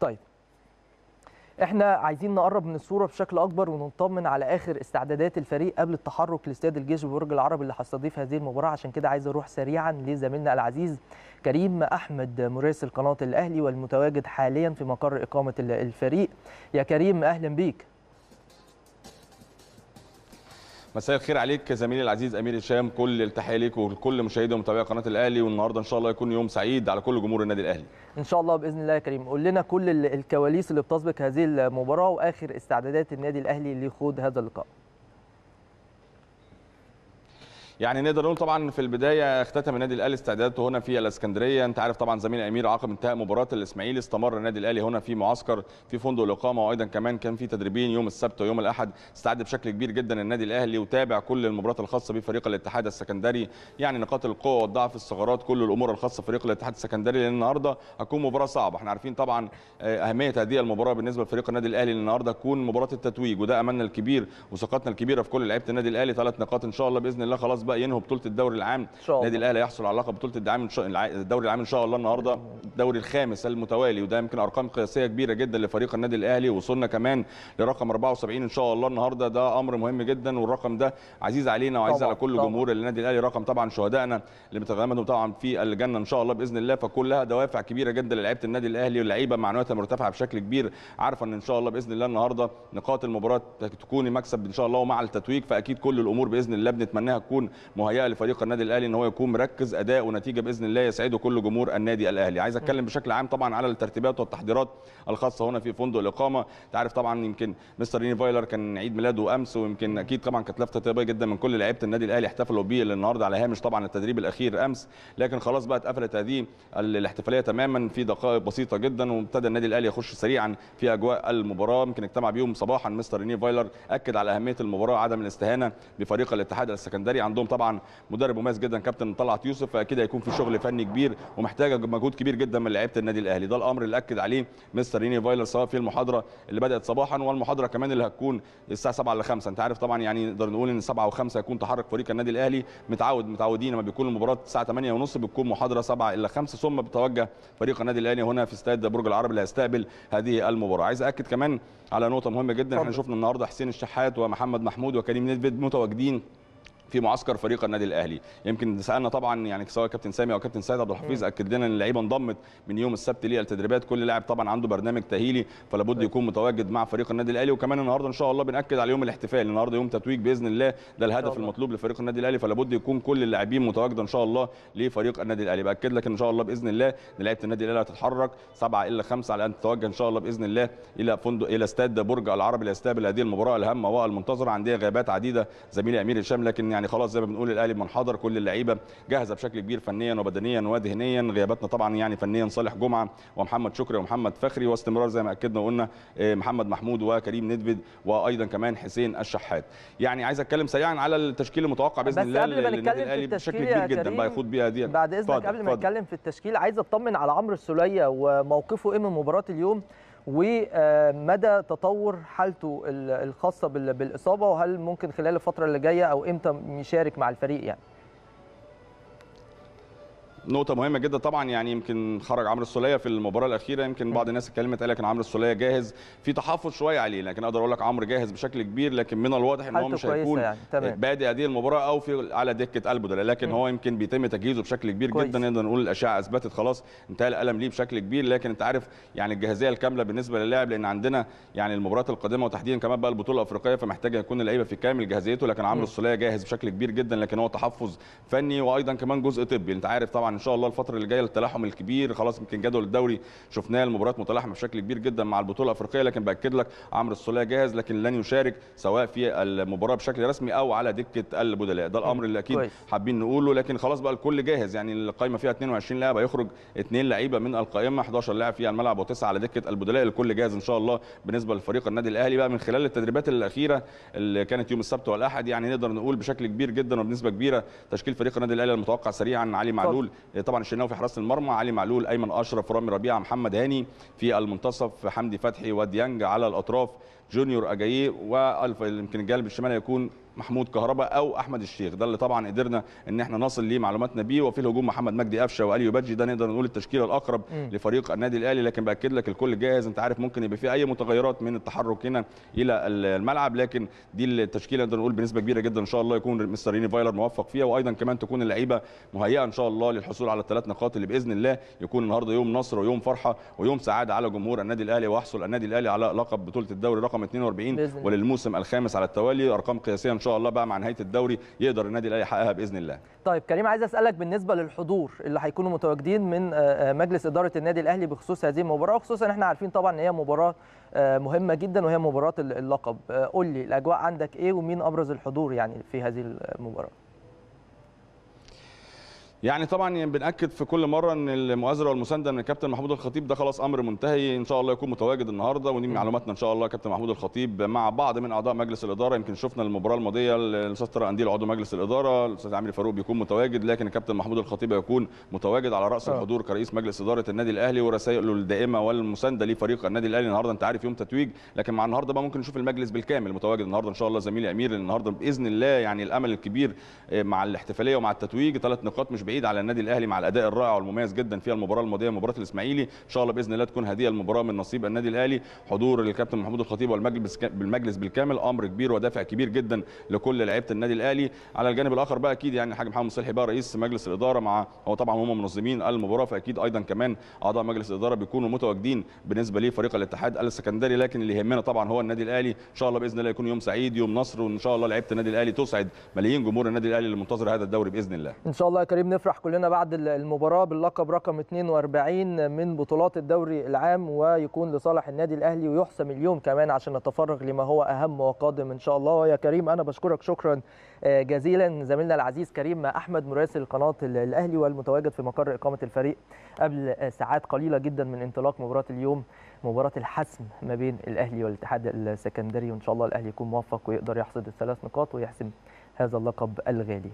طيب احنا عايزين نقرب من الصوره بشكل اكبر ونطمن على اخر استعدادات الفريق قبل التحرك لاستاد الجيش ببرج العرب اللي هستضيف هذه المباراه عشان كده عايز اروح سريعا لزميلنا العزيز كريم احمد مراسل قناه الاهلي والمتواجد حاليا في مقر اقامه الفريق يا كريم اهلا بيك مساء الخير عليك زميلي العزيز امير هشام كل التحيه ليك ولكل مشاهدي ومتابعي قناه الاهلي والنهارده ان شاء الله يكون يوم سعيد على كل جمهور النادي الاهلي ان شاء الله باذن الله يا كريم قول لنا كل الكواليس اللي بتسبق هذه المباراه واخر استعدادات النادي الاهلي لخوض هذا اللقاء يعني نقدر نقول طبعا في البدايه اختتم النادي الاهلي استعداداته هنا في الاسكندريه انت عارف طبعا زميل امير عقب انتهاء مباراه الاسماعيلي استمر النادي الاهلي هنا في معسكر في فندق الاقامه وايضا كمان كان في تدريبين يوم السبت ويوم الاحد استعد بشكل كبير جدا النادي الاهلي وتابع كل المباريات الخاصه بفريق الاتحاد السكندري يعني نقاط القوه والضعف الثغرات كل الامور الخاصه بفريق الاتحاد السكندري لان النهارده هتكون مباراه صعبه احنا عارفين طبعا آه، اهميه هذه المباراه بالنسبه لفريق النادي الاهلي النهارده تكون مباراه التتويج وده املنا الكبير وثقتنا الكبيره في كل لعيبه النادي الاهلي ثلاث نقاط ان شاء الله باذن الله خلاص بقى ينهوا بطوله الدوري العام النادي الاهلي يحصل على لقب بطوله ان شاء الدوري العام ان شاء الله النهارده الدوري الخامس المتوالي وده يمكن ارقام قياسيه كبيره جدا لفريق النادي الاهلي وصلنا كمان لرقم 74 ان شاء الله النهارده ده امر مهم جدا والرقم ده عزيز علينا وعزيز على كل طبعا. جمهور النادي الاهلي رقم طبعا شهدائنا اللي متغمدهم طبعا في الجنه ان شاء الله باذن الله فكلها دوافع كبيره جدا للعيبه النادي الاهلي واللعيبه معنوياتها مرتفعه بشكل كبير عارفه ان ان شاء الله باذن الله النهارده نقاط المباراه تكون مكسب ان شاء الله ومع التتويج فاكيد كل الامور باذن الله بنتمناها تكون مهيئه لفريق النادي الاهلي ان هو يكون مركز اداء ونتيجه باذن الله يسعده كل جمهور النادي الاهلي عايز اتكلم بشكل عام طبعا على الترتيبات والتحضيرات الخاصه هنا في فندق الاقامه انت عارف طبعا يمكن مستر ريني فايلر كان عيد ميلاده امس ويمكن اكيد طبعا كانت لفته طيبه جدا من كل لعيبه النادي الاهلي احتفلوا بيه النهارده على هامش طبعا التدريب الاخير امس لكن خلاص بقى اتقفلت هذه الاحتفاليه تماما في دقائق بسيطه جدا وابتدى النادي الاهلي يخش سريعا في اجواء المباراه يمكن اجتمع بيهم صباحا مستر ريني فايلر اكد على اهميه المباراه وعدم الاستهانه بفريق الاتحاد السكندري عندهم عندهم طبعا مدرب مميز جدا كابتن طلعت يوسف فاكيد هيكون في شغل فني كبير ومحتاجه مجهود كبير جدا من لعيبه النادي الاهلي ده الامر اللي اكد عليه مستر ريني فايلر سواء في المحاضره اللي بدات صباحا والمحاضره كمان اللي هتكون الساعه 7 ل 5 انت عارف طبعا يعني نقدر نقول ان 7 و5 يكون تحرك فريق النادي الاهلي متعود متعودين لما بيكون المباراه الساعه 8 ونص بتكون محاضره 7 الى 5 ثم بتوجه فريق النادي الاهلي هنا في استاد برج العرب اللي هيستقبل هذه المباراه عايز اكد كمان على نقطه مهمه جدا احنا شفنا النهارده حسين الشحات ومحمد محمود وكريم نيدفيد متواجدين في معسكر فريق النادي الاهلي يمكن سالنا طبعا يعني سواء كابتن سامي او كابتن سيد عبد الحفيظ اكد لنا ان اللعيبه انضمت من يوم السبت ليها التدريبات كل لاعب طبعا عنده برنامج تاهيلي فلا بد يكون متواجد مع فريق النادي الاهلي وكمان النهارده ان شاء الله بناكد على يوم الاحتفال النهارده يوم تتويج باذن الله ده الهدف المطلوب لفريق النادي الاهلي فلا بد يكون كل اللاعبين متواجده ان شاء الله لفريق النادي الاهلي باكد لك ان شاء الله باذن الله لعيبه النادي الاهلي هتتحرك 7 الا 5 على ان تتوجه ان شاء الله باذن الله الى فندق الى استاد برج العرب ليستقبل هذه المباراه الهامه والمنتظره عندها غيابات عديده زميلي امير هشام لكن يعني يعني خلاص زي ما بنقول الاهلي منحدر كل اللعيبه جاهزه بشكل كبير فنيا وبدنيا وذهنيا غياباتنا طبعا يعني فنيا صالح جمعه ومحمد شكري ومحمد فخري واستمرار زي ما اكدنا وقلنا آه، محمد محمود وكريم ندفد وايضا كمان حسين الشحات يعني عايز اتكلم سريعا على التشكيل المتوقع باذن الله نتكلم في بشكل كبير جدا بقى يخوض بيها دي بعد اذنك فضل. قبل ما نتكلم في التشكيل عايز اطمن على عمرو السوليه وموقفه ايه من مباراه اليوم ومدى تطور حالته الخاصه بالاصابه وهل ممكن خلال الفتره اللي جايه او امتى يشارك مع الفريق يعني نقطه مهمه جدا طبعا يعني يمكن خرج عمرو السوليه في المباراه الاخيره يمكن بعض الناس اتكلمت قال لك ان عمرو السوليه جاهز في تحفظ شويه عليه لكن اقدر اقول لك عمرو جاهز بشكل كبير لكن من الواضح ان هو مش هيكون يعني. بادئ هذه المباراه او في على دكه ده لكن م. هو يمكن بيتم تجهيزه بشكل كبير كويس. جدا نقدر نقول الاشعه اثبتت خلاص انتهى الالم ليه بشكل كبير لكن انت عارف يعني الجاهزيه الكامله بالنسبه للاعب لان عندنا يعني المباريات القادمه وتحديدا كمان بقى البطوله الافريقيه فمحتاج يكون اللعيبه في كامل جاهزيته لكن عمرو السوليه جاهز بشكل كبير جدا لكن هو تحفظ فني وايضا كمان جزء طبي انت عارف طبعا شاء الله الفتره اللي جايه للتلاحم الكبير خلاص يمكن جدول الدوري شفناه المباريات متلاحمه بشكل كبير جدا مع البطوله الافريقيه لكن باكد لك عمرو السوليه جاهز لكن لن يشارك سواء في المباراه بشكل رسمي او على دكه البدلاء ده الامر اللي اكيد حابين نقوله لكن خلاص بقى الكل جاهز يعني القائمه فيها 22 لاعب هيخرج اثنين لعيبه من القائمه 11 لاعب في الملعب وتسعه على دكه البدلاء الكل جاهز ان شاء الله بالنسبه لفريق النادي الاهلي بقى من خلال التدريبات الاخيره اللي كانت يوم السبت والاحد يعني نقدر نقول بشكل كبير جدا وبنسبه كبيره تشكيل فريق النادي الاهلي المتوقع سريعا علي معلول إيه، طبعا الشناوي في حراسه المرمى علي معلول ايمن اشرف رامي ربيعه محمد هاني في المنتصف حمدي فتحي وديانج على الاطراف جونيور اجاييه ويمكن الجانب الشمالي يكون محمود كهربا او احمد الشيخ ده اللي طبعا قدرنا ان احنا نصل ليه معلوماتنا بيه وفي الهجوم محمد مجدي قفشه واليو بجي ده نقدر نقول التشكيله الاقرب م. لفريق النادي الاهلي لكن باكد لك الكل جاهز انت عارف ممكن يبقى في اي متغيرات من التحرك هنا الى الملعب لكن دي التشكيله نقدر نقول بنسبه كبيره جدا ان شاء الله يكون مستر ريني فايلر موفق فيها وايضا كمان تكون اللعيبه مهيئه ان شاء الله للحصول على الثلاث نقاط اللي باذن الله يكون النهارده يوم نصر ويوم فرحه ويوم سعاده على جمهور النادي الاهلي ويحصل النادي الاهلي على لقب بطوله الدوري رقم 42 وللموسم الخامس على التوالي ارقام قياسيه شاء الله بقى مع نهايه الدوري يقدر النادي الاهلي يحققها باذن الله طيب كريم عايز اسالك بالنسبه للحضور اللي هيكونوا متواجدين من آه، آه، مجلس اداره النادي الاهلي بخصوص هذه المباراه وخصوصا احنا عارفين طبعا ان هي مباراه آه، مهمه جدا وهي مباراه اللقب قول لي الاجواء عندك ايه ومين ابرز الحضور يعني في هذه المباراه يعني طبعا بناكد في كل مره ان المؤازره والمسانده من الكابتن محمود الخطيب ده خلاص امر منتهي ان شاء الله يكون متواجد النهارده ودي معلوماتنا ان شاء الله كابتن محمود الخطيب مع بعض من اعضاء مجلس الاداره يمكن شفنا المباراه الماضيه الاستاذ طارق قنديل عضو مجلس الاداره الاستاذ عامر فاروق بيكون متواجد لكن الكابتن محمود الخطيب يكون متواجد على راس آه. الحضور كرئيس مجلس اداره النادي الاهلي ورسائله الدائمه والمسانده لفريق النادي الاهلي النهارده انت عارف يوم تتويج لكن مع النهارده بقى ممكن نشوف المجلس بالكامل متواجد النهارده ان شاء الله زميلي امير النهارده باذن الله يعني الامل الكبير آه، مع الاحتفاليه ومع التتويج ثلاث نقاط مش بعيد على النادي الاهلي مع الاداء الرائع والمميز جدا في المباراه الماضيه مباراه الاسماعيلي ان شاء الله باذن الله تكون هذه المباراه من نصيب النادي الاهلي حضور الكابتن محمود الخطيب والمجلس بالمجلس بالكامل امر كبير ودافع كبير جدا لكل لعيبه النادي الاهلي على الجانب الاخر بقى اكيد يعني الحاج محمد صلحي بقى رئيس مجلس الاداره مع هو طبعا هم منظمين المباراه فاكيد ايضا كمان اعضاء مجلس الاداره بيكونوا متواجدين بالنسبه لفريق الاتحاد السكندري لكن اللي يهمنا طبعا هو النادي الاهلي ان شاء الله باذن الله يكون يوم سعيد يوم نصر وان شاء الله لعيبه النادي الاهلي تسعد ملايين جمهور النادي الاهلي اللي منتظر هذا الدوري باذن الله ان شاء الله يا كريم نفرح كلنا بعد المباراه باللقب رقم 42 من بطولات الدوري العام ويكون لصالح النادي الاهلي ويحسم اليوم كمان عشان نتفرغ لما هو اهم وقادم ان شاء الله يا كريم انا بشكرك شكرا آه، جزيلا زميلنا العزيز كريم احمد مراسل قناه الاهلي والمتواجد في مقر اقامه الفريق قبل آه، ساعات قليله جدا من انطلاق مباراه اليوم مباراه الحسم ما بين الاهلي والاتحاد السكندري وان شاء الله الاهلي يكون موفق ويقدر يحصد الثلاث نقاط ويحسم هذا اللقب الغالي